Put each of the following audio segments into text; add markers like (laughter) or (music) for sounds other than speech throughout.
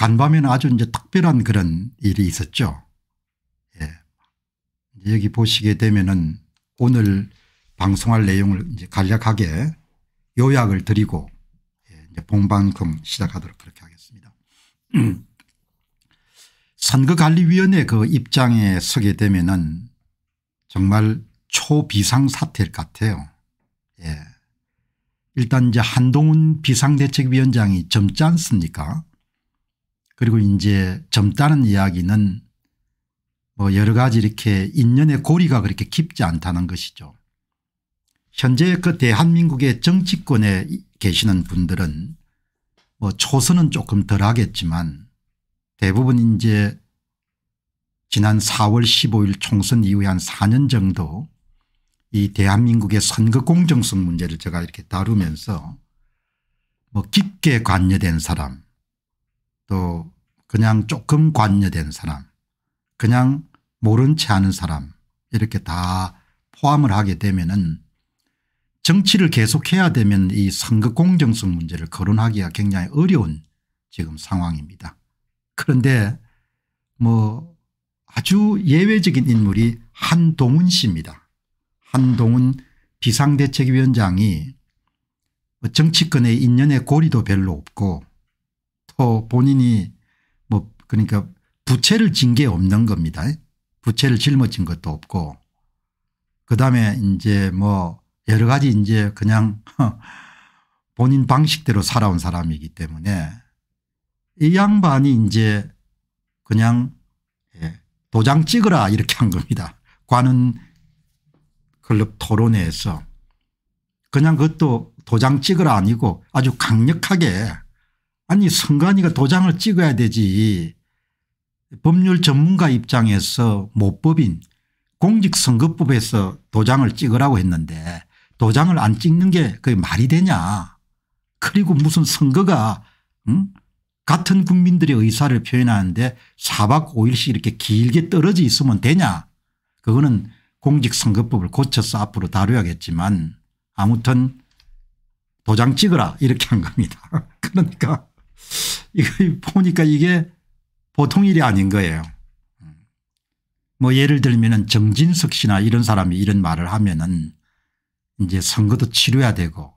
간밤에는 아주 이제 특별한 그런 일이 있었죠. 예. 여기 보시게 되면은 오늘 방송할 내용을 이제 간략하게 요약을 드리고 예, 이제 본방금 시작하도록 그렇게 하겠습니다. (clears throat) 선거관리위원회 그 입장에 서게 되면은 정말 초비상 사태일 것 같아요. 예. 일단 이제 한동훈 비상대책위원장이 젊지 않습니까? 그리고 이제 젊다는 이야기는 뭐 여러 가지 이렇게 인연의 고리가 그렇게 깊지 않다는 것이죠. 현재 그 대한민국의 정치권에 계시는 분들은 뭐 초선은 조금 덜 하겠지만 대부분 이제 지난 4월 15일 총선 이후에 한 4년 정도 이 대한민국의 선거 공정성 문제를 제가 이렇게 다루면서 뭐 깊게 관여된 사람 또 그냥 조금 관여된 사람 그냥 모른 채 하는 사람 이렇게 다 포함을 하게 되면은 정치를 계속해야 되면 이 선거 공정성 문제를 거론하기가 굉장히 어려운 지금 상황입니다. 그런데 뭐 아주 예외적인 인물이 한동훈 씨입니다. 한동훈 비상대책위원장이 뭐 정치권의 인연의 고리도 별로 없고 않고 본인이 뭐 그러니까 부채를 진 게 없는 겁니다. 부채를 짊어진 것도 없고 그다음에 이제 뭐 여러 가지 이제 그냥 (laughs) 본인 방식대로 살아온 사람이기 때문에 이 양반이 이제 그냥 예, 도장 찍으라 이렇게 한 겁니다. 관은 클럽 토론회에서 그냥 그것도 도장 찍으라 아니고 아주 강력하게 아니 선관위가 도장을 찍어야 되지 법률 전문가 입장에서 모법인 공직선거법에서 도장을 찍으라고 했는데 도장을 안 찍는 게 그게 말이 되냐 그리고 무슨 선거가 응? 같은 국민들의 의사를 표현하는데 4박 5일씩 이렇게 길게 떨어져 있으면 되냐 그거는 공직선거법을 고쳐서 앞으로 다뤄야겠지만 아무튼 도장 찍으라 이렇게 한 겁니다. (laughs) 그러니까 이거 보니까 이게 보통 일이 아닌 거예요. 뭐 예를 들면 정진석 씨나 이런 사람이 이런 말을 하면은 이제 선거도 치러야 되고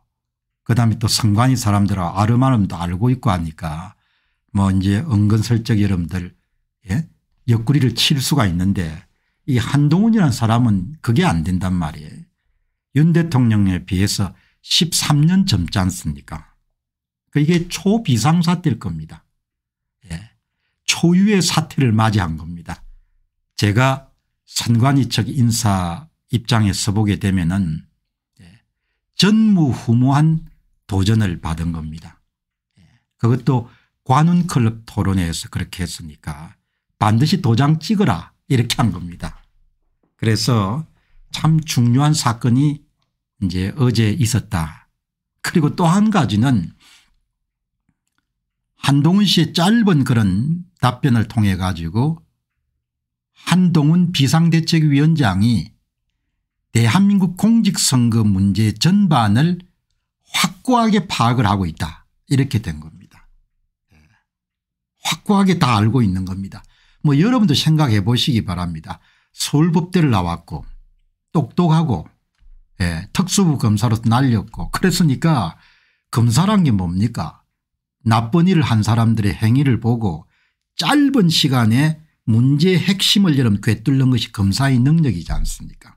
그다음에 또 선관위 사람들하고 아름아름도 알고 있고 하니까 뭐 이제 은근슬쩍 여러분들 예? 옆구리를 칠 수가 있는데 이 한동훈이라는 사람은 그게 안 된단 말이에요. 윤 대통령에 비해서 13년 젊지 않습니까 그 이게 초비상사태일 겁니다. 예. 초유의 사태를 맞이한 겁니다. 제가 선관위 측 인사 입장에서 보게 되면 은 예. 전무후무한 도전을 받은 겁니다. 예. 그것도 관훈클럽 토론회에서 그렇게 했으니까 반드시 도장 찍어라 이렇게 한 겁니다. 그래서 참 중요한 사건이 이제 어제 있었다. 그리고 또 한 가지는 한동훈 씨의 짧은 그런 답변을 통해 가지고 한동훈 비상대책위원장이 대한민국 공직선거 문제 전반을 확고하게 파악을 하고 있다 이렇게 된 겁니다. 예. 확고하게 다 알고 있는 겁니다. 뭐 여러분도 생각해 보시기 바랍니다. 서울법대를 나왔고 똑똑하고 예, 특수부 검사로 날렸고 그랬으니까 검사란 게 뭡니까 나쁜 일을 한 사람들의 행위를 보고 짧은 시간에 문제의 핵심을 여러분 꿰뚫는 것이 검사의 능력이지 않습니까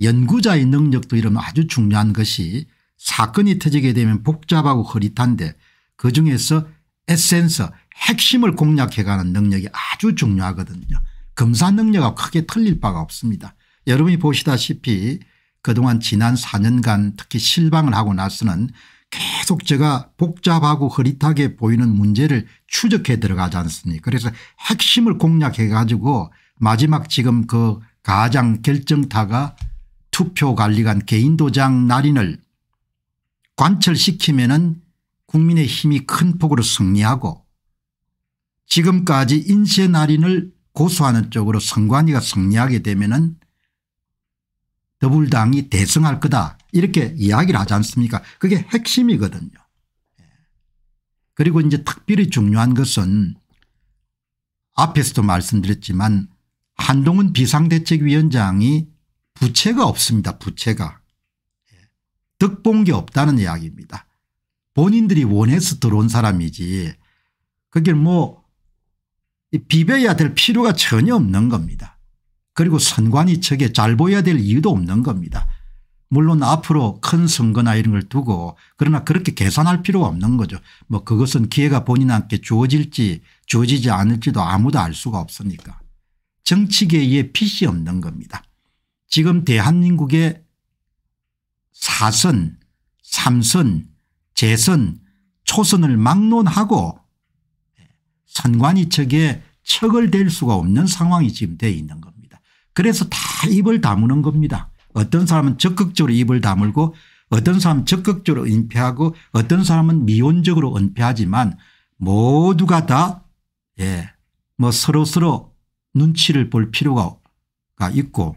연구자의 능력도 이러면 아주 중요한 것이 사건이 터지게 되면 복잡하고 흐릿한데 그중에서 에센스 핵심을 공략해가는 능력이 아주 중요하거든요. 검사 능력과 크게 틀릴 바가 없습니다. 여러분이 보시다시피 그동안 지난 4년간 특히 실방을 하고 나서는 계속 제가 복잡하고 흐릿하게 보이는 문제를 추적해 들어가지 않습니까 그래서 핵심을 공략해 가지고 마지막 지금 그 가장 결정타가 투표관리관 개인도장 날인을 관철시키면은 국민의 힘이 큰 폭으로 승리하고 지금까지 인쇄 날인을 고수하는 쪽으로 선관위가 승리하게 되면은 더불당이 대승할 거다 이렇게 이야기를 하지 않습니까 그게 핵심이거든요. 예. 그리고 이제 특별히 중요한 것은 앞에서도 말씀드렸지만 한동훈 비상대책위원장이 부채가 없습니다. 부채가. 예. 득본 게 없다는 이야기입니다. 본인들이 원해서 들어온 사람이지 그게 뭐 비벼야 될 필요가 전혀 없는 겁니다. 그리고 선관위 측에 잘 보여야 될 이유도 없는 겁니다. 물론 앞으로 큰 선거나 이런 걸 두고 그러나 그렇게 계산할 필요가 없는 거죠. 뭐 그것은 기회가 본인한테 주어질지 주어지지 않을지도 아무도 알 수가 없으니까. 정치계에 빚이 없는 겁니다. 지금 대한민국의 사선 삼선 재선 초선을 막론하고 선관위 측에 척을 댈 수가 없는 상황이 지금 돼 있는 겁니다. 그래서 다 입을 다무는 겁니다. 어떤 사람은 적극적으로 입을 다물고 어떤 사람은 적극적으로 은폐하고 어떤 사람은 미온적으로 은폐하지만 모두가 다 예, 뭐 서로서로 눈치를 볼 필요가 있고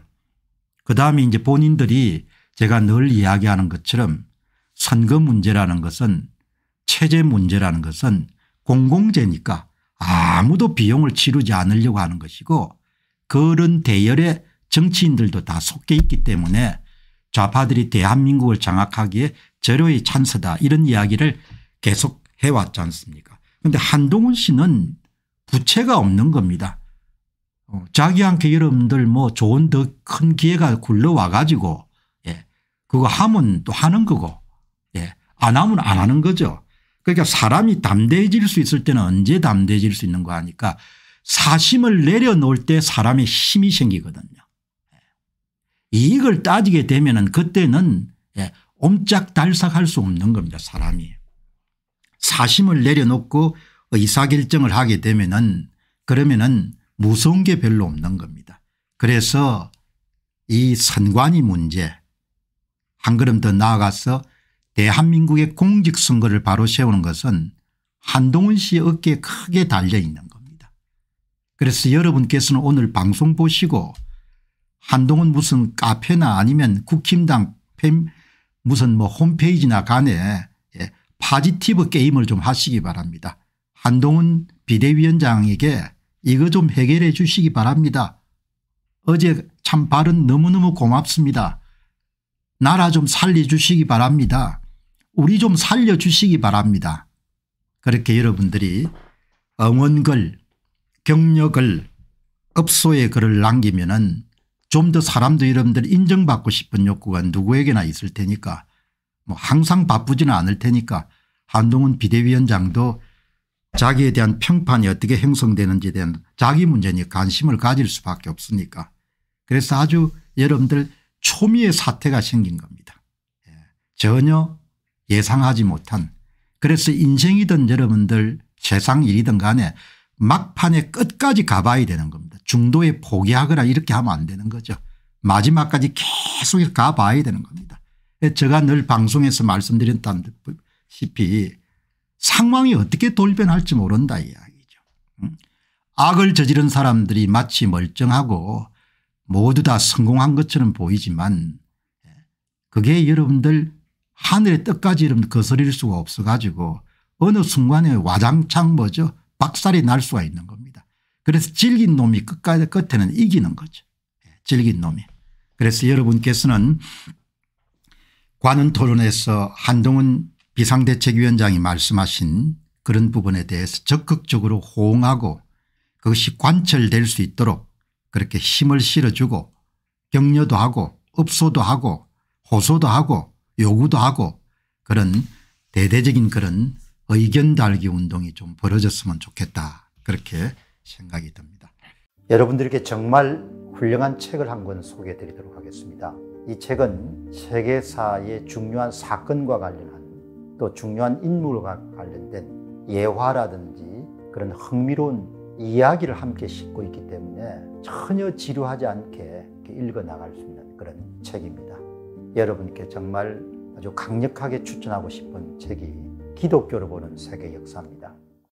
그다음에 이제 본인들이 제가 늘 이야기하는 것처럼 선거 문제라는 것은 체제 문제라는 것은 공공재니까 아무도 비용을 치르지 않으려고 하는 것이고 그런 대열에 정치인들도 다 속해 있기 때문에 좌파들이 대한민국을 장악하기에 절호의 찬스다 이런 이야기를 계속 해왔지 않습니까 그런데 한동훈 씨는 부채가 없는 겁니다. 어, 자기한테 여러분들 뭐 좋은 더 큰 기회가 굴러와 가지고 예. 그거 하면 또 하는 거고 예. 안 하면 안 하는 거죠. 그러니까 사람이 담대해질 수 있을 때는 언제 담대해질 수 있는가 하니까 사심을 내려놓을 때 사람의 힘이 생기거든요. 예. 이익을 따지게 되면 그때는 예, 옴짝달싹할 수 없는 겁니다 사람이. 사심을 내려놓고 의사결정을 하게 되면은 그러면은 무서운 게 별로 없는 겁니다. 그래서 이 선관위 문제 한 걸음 더 나아가서 대한민국의 공직선거를 바로 세우는 것은 한동훈 씨의 어깨에 크게 달려 있는 겁니다. 그래서 여러분께서는 오늘 방송 보시고 한동훈 무슨 카페나 아니면 국힘당 무슨 뭐 홈페이지나 간에 예, 파지티브 게임을 좀 하시기 바랍니다. 한동훈 비대위원장에게 이거 좀 해결해 주시기 바랍니다. 어제 참발은 너무너무 고맙습니다. 나라 좀 살려주시기 바랍니다. 우리 좀 살려주시기 바랍니다. 그렇게 여러분들이 응원글 경력을 업소에 글을 남기면 은좀 더 사람도 러분들 인정받고 싶은 욕구가 누구에게나 있을 테니까 뭐 항상 바쁘지는 않을 테니까 한동훈 비대위원장도 자기에 대한 평판이 어떻게 형성되는지에 대한 자기 문제니 관심을 가질 수밖에 없으니까 그래서 아주 여러분들 초미의 사태가 생긴 겁니다. 예, 전혀 예상하지 못한 그래서 인생이든 여러분들 세상 일이든 간에 막판에 끝까지 가봐야 되는 겁니다. 중도에 포기하거나 이렇게 하면 안 되는 거죠. 마지막까지 계속 가봐야 되는 겁니다. 제가 늘 방송에서 말씀드렸다시피 상황이 어떻게 돌변할지 모른다 이야기죠. 음. 악을 저지른 사람들이 마치 멀쩡하고 모두 다 성공한 것처럼 보이지만 예, 그게 여러분들 하늘의 뜻까지 거스릴 수가 없어 가지고 어느 순간에 와장창 뭐죠 박살이 날 수가 있는 겁니다. 그래서 질긴 놈이 끝까지 끝에는 이기는 거죠. 예, 질긴 놈이. 그래서 여러분께서는 관훈 토론에서 한동훈 비상대책위원장이 말씀하신 그런 부분에 대해서 적극적으로 호응하고 그것이 관철될 수 있도록 그렇게 힘을 실어주고 격려도 하고 업소도 하고 호소도 하고 요구도 하고 그런 대대적인 그런 의견 달기 운동이 좀 벌어졌으면 좋겠다 그렇게 생각이 듭니다. 여러분들께 정말 훌륭한 책을 한 권 소개해 드리도록 하겠습니다. 이 책은 세계사의 중요한 사건과 관련한 또 중요한 인물과 관련된 예화라든지 그런 흥미로운 이야기를 함께 싣고 있기 때문에 전혀 지루하지 않게 읽어 나갈 수 있는 그런 책입니다. 여러분께 정말 아주 강력하게 추천하고 싶은 책이 기독교를 보는 세계 역사입니다.